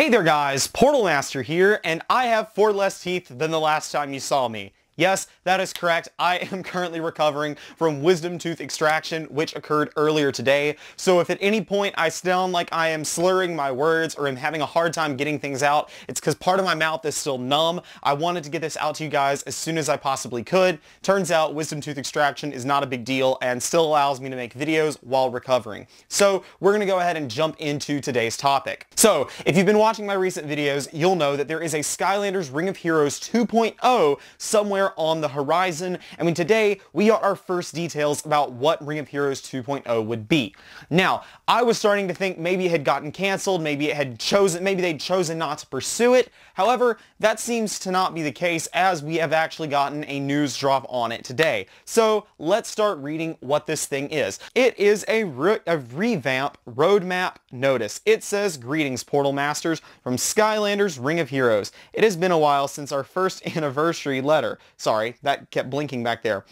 Hey there guys, Portal Master here, and I have four less teeth than the last time you saw me. Yes, that is correct. I am currently recovering from wisdom tooth extraction, which occurred earlier today. So if at any point I sound like I am slurring my words or am having a hard time getting things out, it's because part of my mouth is still numb. I wanted to get this out to you guys as soon as I possibly could. Turns out wisdom tooth extraction is not a big deal and still allows me to make videos while recovering. So we're going to go ahead and jump into today's topic. So if you've been watching my recent videos, you'll know that there is a Skylanders Ring of Heroes 2.0 somewhere on the horizon. I mean, today we got our first details about what Ring of Heroes 2.0 would be. Now, I was starting to think maybe it had gotten canceled, maybe it had chosen, maybe they'd chosen not to pursue it. However, that seems to not be the case as we have actually gotten a news drop on it today. So let's start reading what this thing is. It is a, re a revamp roadmap notice. It says, greetings Portal Masters from Skylanders Ring of Heroes. It has been a while since our first anniversary letter. Sorry, that kept blinking back there.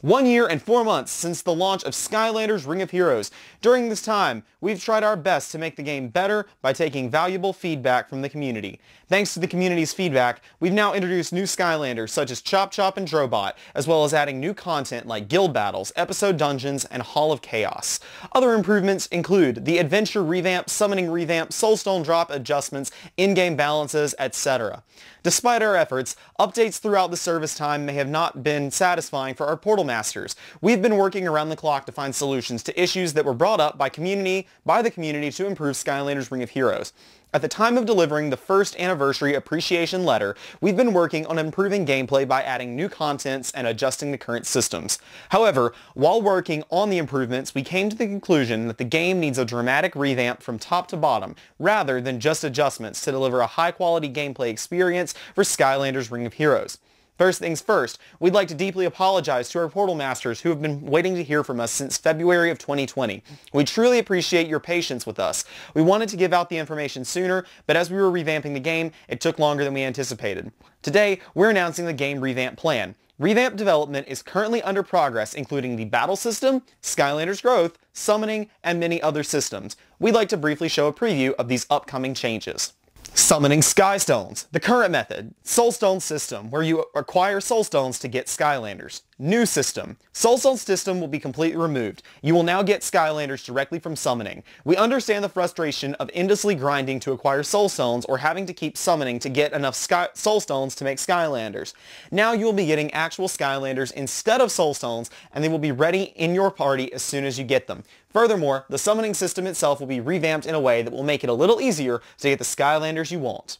One year and four months since the launch of Skylanders Ring of Heroes. During this time, we've tried our best to make the game better by taking valuable feedback from the community. Thanks to the community's feedback, we've now introduced new Skylanders such as Chop Chop and Drobot, as well as adding new content like guild battles, episode dungeons, and Hall of Chaos. Other improvements include the adventure revamp, summoning revamp, soulstone drop adjustments, in-game balances, etc. Despite our efforts, updates throughout the service time may have not been satisfying for our portal Masters. We've been working around the clock to find solutions to issues that were brought up by community, by the community to improve Skylanders Ring of Heroes. At the time of delivering the first anniversary appreciation letter, we've been working on improving gameplay by adding new contents and adjusting the current systems. However, while working on the improvements, we came to the conclusion that the game needs a dramatic revamp from top to bottom, rather than just adjustments to deliver a high-quality gameplay experience for Skylanders Ring of Heroes. First things first, we'd like to deeply apologize to our portal masters who have been waiting to hear from us since February of 2020. We truly appreciate your patience with us. We wanted to give out the information sooner, but as we were revamping the game, it took longer than we anticipated. Today, we're announcing the game revamp plan. Revamp development is currently under progress, including the battle system, Skylanders growth, summoning, and many other systems. We'd like to briefly show a preview of these upcoming changes. Summoning Sky Stones. the current method, Soul Stone system, where you acquire Soul Stones to get Skylanders. New system, Soul Stone system will be completely removed. You will now get Skylanders directly from summoning. We understand the frustration of endlessly grinding to acquire Soul Stones or having to keep summoning to get enough Sky Stones to make Skylanders. Now you will be getting actual Skylanders instead of Soul Stones, and they will be ready in your party as soon as you get them. Furthermore, the summoning system itself will be revamped in a way that will make it a little easier to get the Skylanders you want.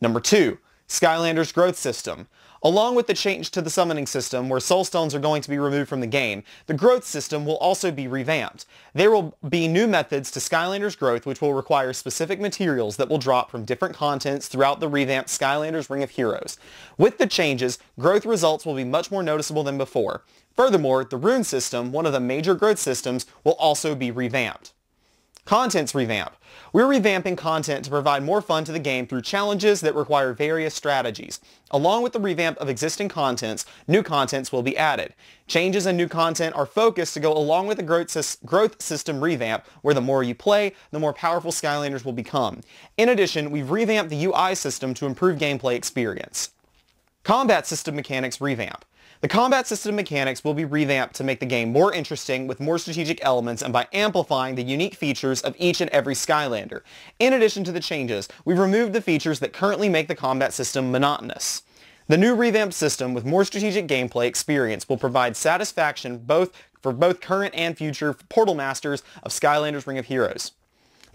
Number 2. Skylanders Growth System. Along with the change to the summoning system, where soul stones are going to be removed from the game, the growth system will also be revamped. There will be new methods to Skylanders growth which will require specific materials that will drop from different contents throughout the revamped Skylanders Ring of Heroes. With the changes, growth results will be much more noticeable than before. Furthermore, the rune system, one of the major growth systems, will also be revamped. Content's revamp. We're revamping content to provide more fun to the game through challenges that require various strategies. Along with the revamp of existing contents, new contents will be added. Changes in new content are focused to go along with the growth, growth system revamp, where the more you play, the more powerful Skylanders will become. In addition, we've revamped the UI system to improve gameplay experience. Combat system mechanics revamp. The combat system mechanics will be revamped to make the game more interesting with more strategic elements and by amplifying the unique features of each and every Skylander. In addition to the changes, we've removed the features that currently make the combat system monotonous. The new revamped system with more strategic gameplay experience will provide satisfaction both for both current and future Portal Masters of Skylanders Ring of Heroes.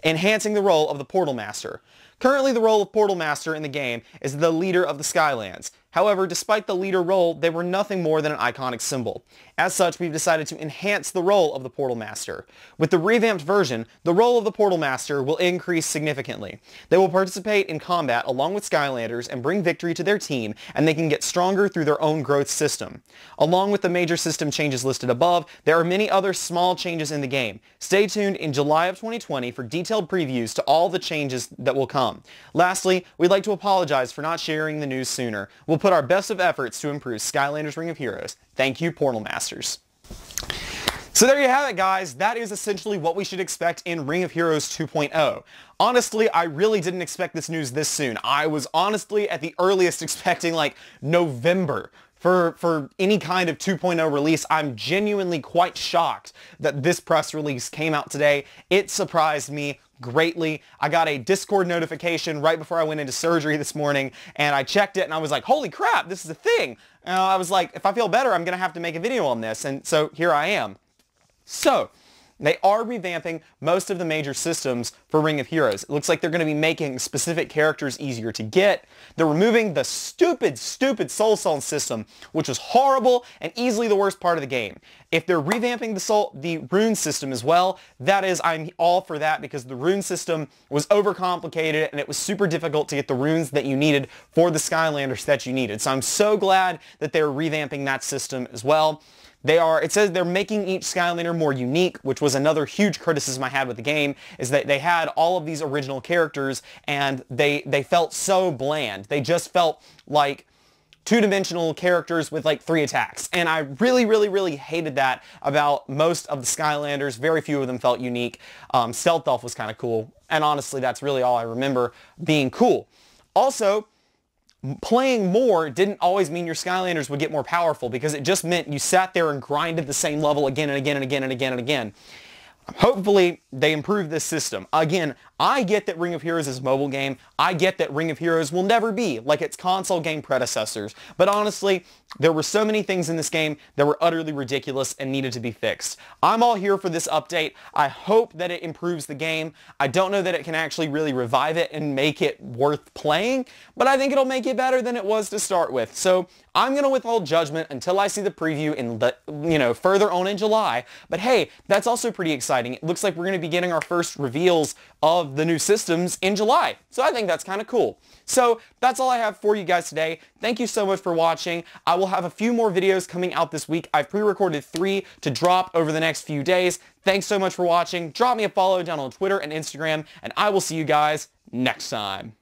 Enhancing the role of the Portal Master. Currently, the role of Portal Master in the game is the leader of the Skylands. However, despite the leader role, they were nothing more than an iconic symbol. As such, we've decided to enhance the role of the Portal Master. With the revamped version, the role of the Portal Master will increase significantly. They will participate in combat along with Skylanders and bring victory to their team, and they can get stronger through their own growth system. Along with the major system changes listed above, there are many other small changes in the game. Stay tuned in July of 2020 for detailed previews to all the changes that will come Lastly, we'd like to apologize for not sharing the news sooner. We'll put our best of efforts to improve Skylanders Ring of Heroes. Thank you, Portal Masters. So there you have it guys, that is essentially what we should expect in Ring of Heroes 2.0. Honestly, I really didn't expect this news this soon. I was honestly at the earliest expecting like November for, for any kind of 2.0 release. I'm genuinely quite shocked that this press release came out today. It surprised me greatly. I got a Discord notification right before I went into surgery this morning and I checked it and I was like, holy crap, this is a thing. And I was like, if I feel better, I'm going to have to make a video on this. And so here I am. So they are revamping most of the major systems for Ring of Heroes. It looks like they're going to be making specific characters easier to get. They're removing the stupid, stupid Soul Song system, which was horrible and easily the worst part of the game. If they're revamping the soul, the rune system as well, that is, I'm all for that because the rune system was overcomplicated and it was super difficult to get the runes that you needed for the Skylanders that you needed. So I'm so glad that they're revamping that system as well. They are, it says they're making each Skylander more unique, which was another huge criticism I had with the game, is that they had all of these original characters and they, they felt so bland. They just felt like two-dimensional characters with like three attacks. And I really, really, really hated that about most of the Skylanders. Very few of them felt unique. Um, Stealth Elf was kind of cool. And honestly, that's really all I remember being cool. Also, playing more didn't always mean your Skylanders would get more powerful because it just meant you sat there and grinded the same level again and again and again and again and again. Hopefully, they improve this system. Again, I get that Ring of Heroes is a mobile game. I get that Ring of Heroes will never be like its console game predecessors. But honestly, there were so many things in this game that were utterly ridiculous and needed to be fixed. I'm all here for this update. I hope that it improves the game. I don't know that it can actually really revive it and make it worth playing, but I think it'll make it better than it was to start with. So I'm going to withhold judgment until I see the preview in the, you know, further on in July. But hey, that's also pretty exciting. It looks like we're going to be getting our first reveals of the new systems in July. So I think that's kind of cool. So that's all I have for you guys today. Thank you so much for watching. I will have a few more videos coming out this week. I've pre-recorded three to drop over the next few days. Thanks so much for watching. Drop me a follow down on Twitter and Instagram, and I will see you guys next time.